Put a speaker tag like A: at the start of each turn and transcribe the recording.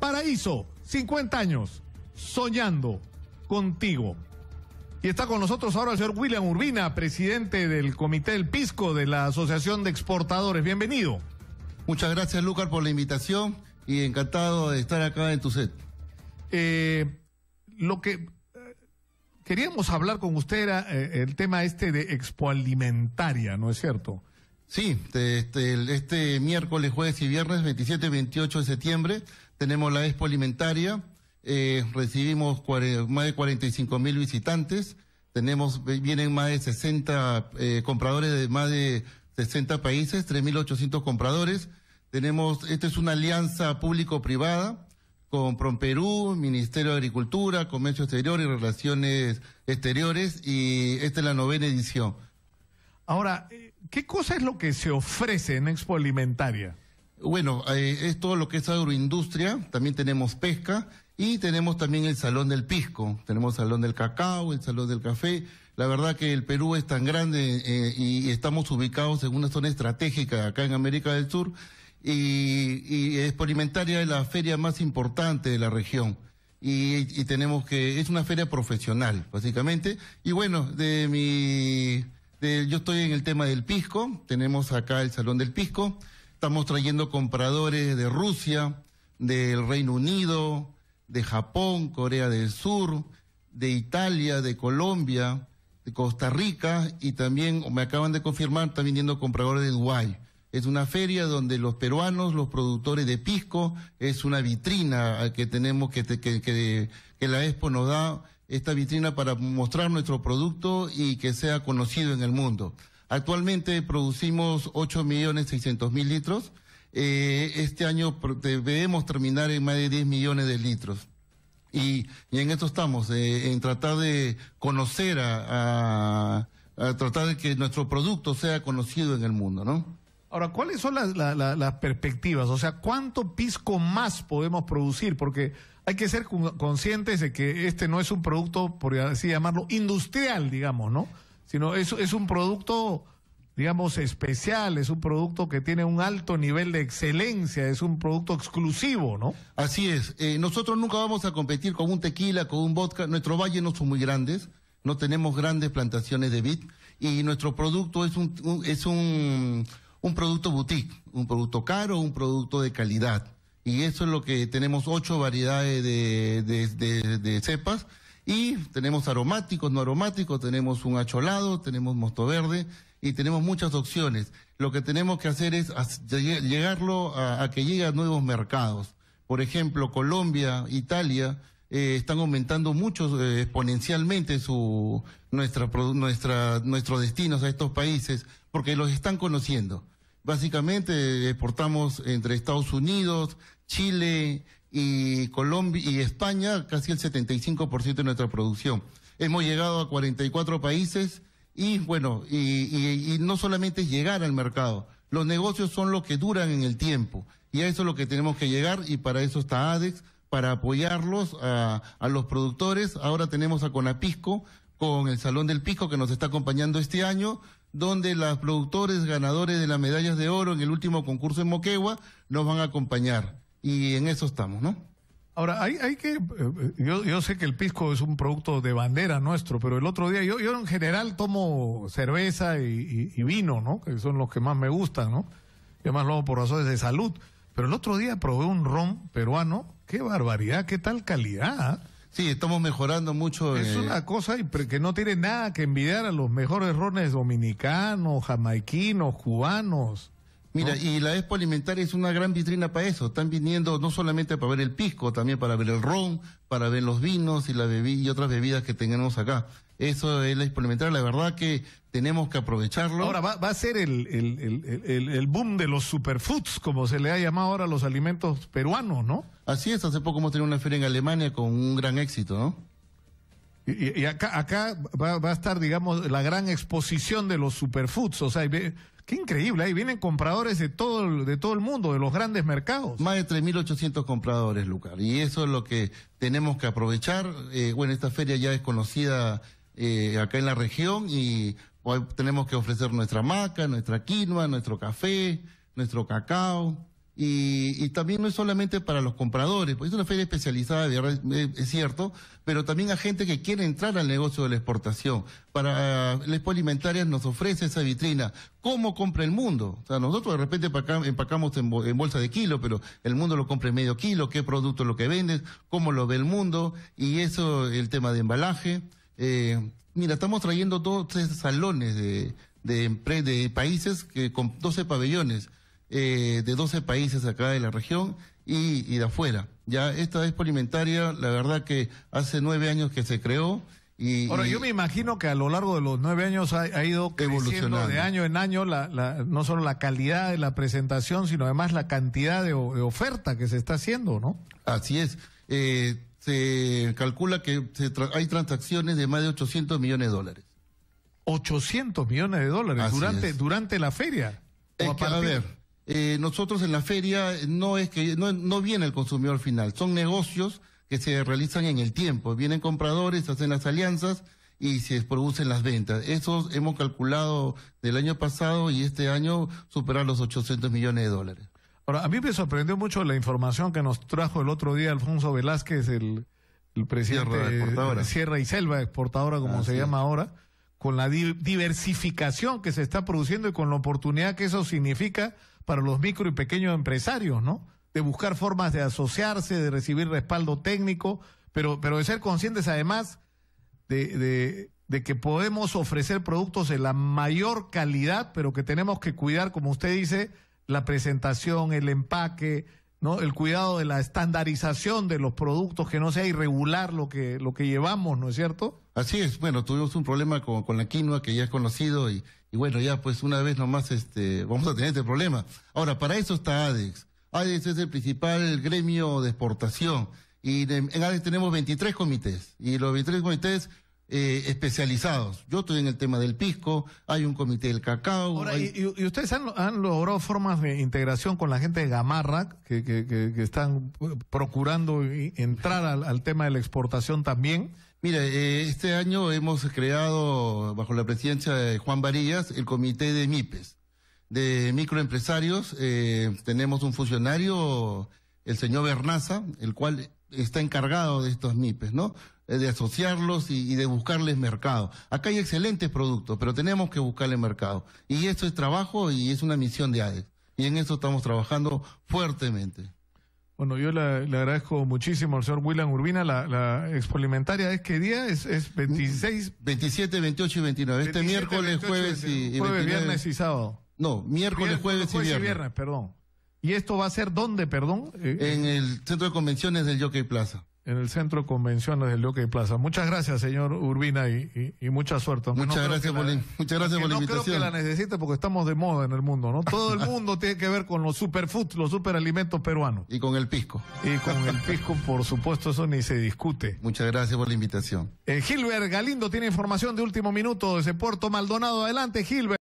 A: Paraíso, 50 años, soñando contigo. Y está con nosotros ahora el señor William Urbina, presidente del Comité del Pisco de la
B: Asociación de Exportadores. Bienvenido. Muchas gracias, Lucas, por la invitación y encantado de estar acá en tu set. Eh, lo que eh,
A: queríamos hablar con usted era eh, el tema este de expoalimentaria, ¿no es cierto?
B: Sí, este, este, este miércoles, jueves y viernes, 27 y 28 de septiembre, tenemos la expo alimentaria, eh, recibimos más de 45 mil visitantes, tenemos, vienen más de 60 eh, compradores de más de 60 países, 3.800 compradores. Tenemos, esta es una alianza público-privada con PROMPERÚ, Ministerio de Agricultura, Comercio Exterior y Relaciones Exteriores, y esta es la novena edición. Ahora, ¿qué cosa es lo que se ofrece en Expo Alimentaria? Bueno, eh, es todo lo que es agroindustria, también tenemos pesca y tenemos también el Salón del Pisco, tenemos el Salón del Cacao, el Salón del Café. La verdad que el Perú es tan grande eh, y estamos ubicados en una zona estratégica acá en América del Sur y, es experimentaria es la feria más importante de la región. Y, tenemos que, es una feria profesional, básicamente. Y bueno, de mi, yo estoy en el tema del pisco, tenemos acá el Salón del Pisco. Estamos trayendo compradores de Rusia, del Reino Unido, de Japón, Corea del Sur, de Italia, de Colombia, de Costa Rica y también, me acaban de confirmar, están viniendo compradores de Dubái. Es una feria donde los peruanos, los productores de pisco, es una vitrina que tenemos, que, que, que, que la Expo nos da esta vitrina para mostrar nuestro producto y que sea conocido en el mundo. Actualmente producimos 8.600.000 millones mil litros. Eh, este año debemos terminar en más de 10 millones de litros. Y, en esto estamos, eh, en tratar de conocer a, tratar de que nuestro producto sea conocido en el mundo, ¿no? Ahora, ¿cuáles son las, perspectivas? O sea, ¿cuánto pisco más podemos
A: producir? Porque hay que ser conscientes de que este no es un producto, por así llamarlo, industrial, digamos, ¿no? sino es, es un producto, digamos, especial, es un producto que tiene un alto nivel de excelencia, es un producto exclusivo, ¿no?
B: Así es, eh, nosotros nunca vamos a competir con un tequila, con un vodka, nuestros valles no son muy grandes, no tenemos grandes plantaciones de vid y nuestro producto es un, es un, un producto boutique, un producto caro, un producto de calidad. Y eso es lo que tenemos ocho variedades de cepas y tenemos aromáticos, no aromáticos, tenemos un acholado, tenemos mosto verde y tenemos muchas opciones. Lo que tenemos que hacer es llegarlo a, que llegue a nuevos mercados. Por ejemplo, Colombia, Italia, eh, están aumentando mucho eh, exponencialmente su, nuestra, nuestra, nuestros destinos a estos países porque los están conociendo. Básicamente eh, exportamos entre Estados Unidos, Chile, y Colombia y España casi el 75% de nuestra producción. Hemos llegado a 44 países y bueno, y, no solamente llegar al mercado, los negocios son los que duran en el tiempo y a eso es lo que tenemos que llegar y para eso está ADEX, para apoyarlos a, a los productores. Ahora tenemos a Conapisco con el Salón del Pisco que nos está acompañando este año donde los productores ganadores de las medallas de oro en el último concurso en Moquegua nos van a acompañar. Y en eso estamos, ¿no? Ahora, hay, hay que. Eh, yo, sé que el pisco es un producto de bandera nuestro,
A: pero el otro día, yo, yo en general tomo cerveza y, vino, ¿no? Que son los que más me gustan, ¿no? más lo hago por razones de salud. Pero el otro día probé un ron peruano.
B: ¡Qué barbaridad! ¡Qué tal calidad! Sí, estamos mejorando mucho. Es eh, una
A: cosa que no tiene nada que envidiar a los mejores rones dominicanos, jamaiquinos,
B: cubanos. Mira, y la Expo Alimentaria es una gran vitrina para eso. Están viniendo no solamente para ver el pisco, también para ver el ron, para ver los vinos y, la y otras bebidas que tenemos acá. Eso es la Expo Alimentaria. La verdad que tenemos que aprovecharlo. Ahora
A: va, a ser el, el, boom de los superfoods, como se le ha llamado ahora a los alimentos peruanos, ¿no? Así es, hace poco hemos tenido una feria en Alemania con un gran éxito, ¿no? Y, acá, va, a estar, digamos, la gran exposición de los superfoods. O sea, qué increíble,
B: ahí vienen compradores de todo, de todo el mundo, de los grandes mercados. Más de 3.800 compradores, Lucas. Y eso es lo que tenemos que aprovechar. Eh, bueno, esta feria ya es conocida eh, acá en la región y tenemos que ofrecer nuestra maca, nuestra quinoa, nuestro café, nuestro cacao y, también no es solamente para los compradores, porque es una feria especializada, eh, es cierto, pero también a gente que quiere entrar al negocio de la exportación. Para la Expo Alimentaria nos ofrece esa vitrina. ¿Cómo compra el mundo? O sea, nosotros de repente empacamos en, bolsa de kilo, pero el mundo lo compra en medio kilo, qué producto es lo que vendes, cómo lo ve el mundo, y eso, el tema de embalaje. Eh, mira, estamos trayendo dos, tres salones de, países que, con 12 pabellones eh, de 12 países acá de la región y, de afuera. Ya esta es polimentaria, la verdad que hace nueve años que se creó. Y, Ahora, yo me
A: imagino que a lo largo de los nueve años
B: ha, ido evolucionando de
A: año en año la, no solo la calidad de la presentación, sino además la cantidad de, oferta que se está haciendo, ¿no?
B: Así es. Eh, se calcula que hay transacciones de más de 800 millones de dólares. 800 millones de dólares durante, durante la feria. Eh, nosotros en la feria no es que no, viene el consumidor final, son negocios que se realizan en el tiempo. Vienen compradores, hacen las alianzas y se producen las ventas. Eso hemos calculado del año pasado y este año superar los 800 millones de dólares. Ahora, a mí me sorprendió mucho la información que nos trajo el
A: otro día Alfonso Velázquez, el, presidente de Sierra y Selva, exportadora como se llama ahora, con la diversificación que se está produciendo y con la oportunidad que eso significa para los micro y pequeños empresarios, ¿no? De buscar formas de asociarse, de recibir respaldo técnico, pero, pero de ser conscientes además de, de, de que podemos ofrecer productos de la mayor calidad, pero que tenemos que cuidar, como usted dice, la presentación, el empaque, ¿no? El cuidado de la
B: estandarización de los productos, que no sea irregular lo que, lo que llevamos, ¿no es cierto? Así es, bueno, tuvimos un problema con, con la quinoa que ya es conocido y, bueno, ya pues una vez nomás este, vamos a tener este problema. Ahora, para eso está ADEX. ADEX es el principal gremio de exportación y en ADEX tenemos 23 comités y los 23 comités eh, especializados. Yo estoy en el tema del pisco, hay un comité del cacao. y, ustedes han,
A: logrado formas de integración con la gente de Gamarra, que, están eh,
B: procurando entrar al, tema de la exportación también? Mira, eh, este año hemos creado, bajo la presidencia de Juan Varillas, el comité de MIPES, de microempresarios. tenemos un funcionario, el señor Bernaza, el cual está encargado de estos NIPES, ¿no? Eh, de asociarlos y, de buscarles mercado. Acá hay excelentes productos, pero tenemos que buscarle mercado. Y esto es trabajo y es una misión de ADEX. Y en eso estamos trabajando fuertemente. Bueno, yo le, agradezco
A: muchísimo al señor William Urbina. La, la expolimentaria es qué día es, es 26.
B: 27, 28 y 29. Este miércoles, jueves y, viernes y
A: sábado. No, miércoles, jueves, y Y viernes perdón. ¿Y esto va a ser dónde, perdón? Eh, eh. En el centro de convenciones del Jockey Plaza. En el centro de convenciones del Jockey Plaza. Muchas gracias, señor Urbina, y, mucha suerte. Muchas, gracias, muchas gracias, por la invitación. No creo que la necesite porque estamos de moda en el mundo, ¿no? Todo el mundo tiene que ver con los superfoods, los superalimentos peruanos. Y con el pisco. Y con
B: el pisco, por supuesto, eso ni se discute. Muchas gracias por la invitación.
A: Eh, Gilbert Galindo tiene información de último minuto desde Puerto Maldonado. Adelante, Gilbert.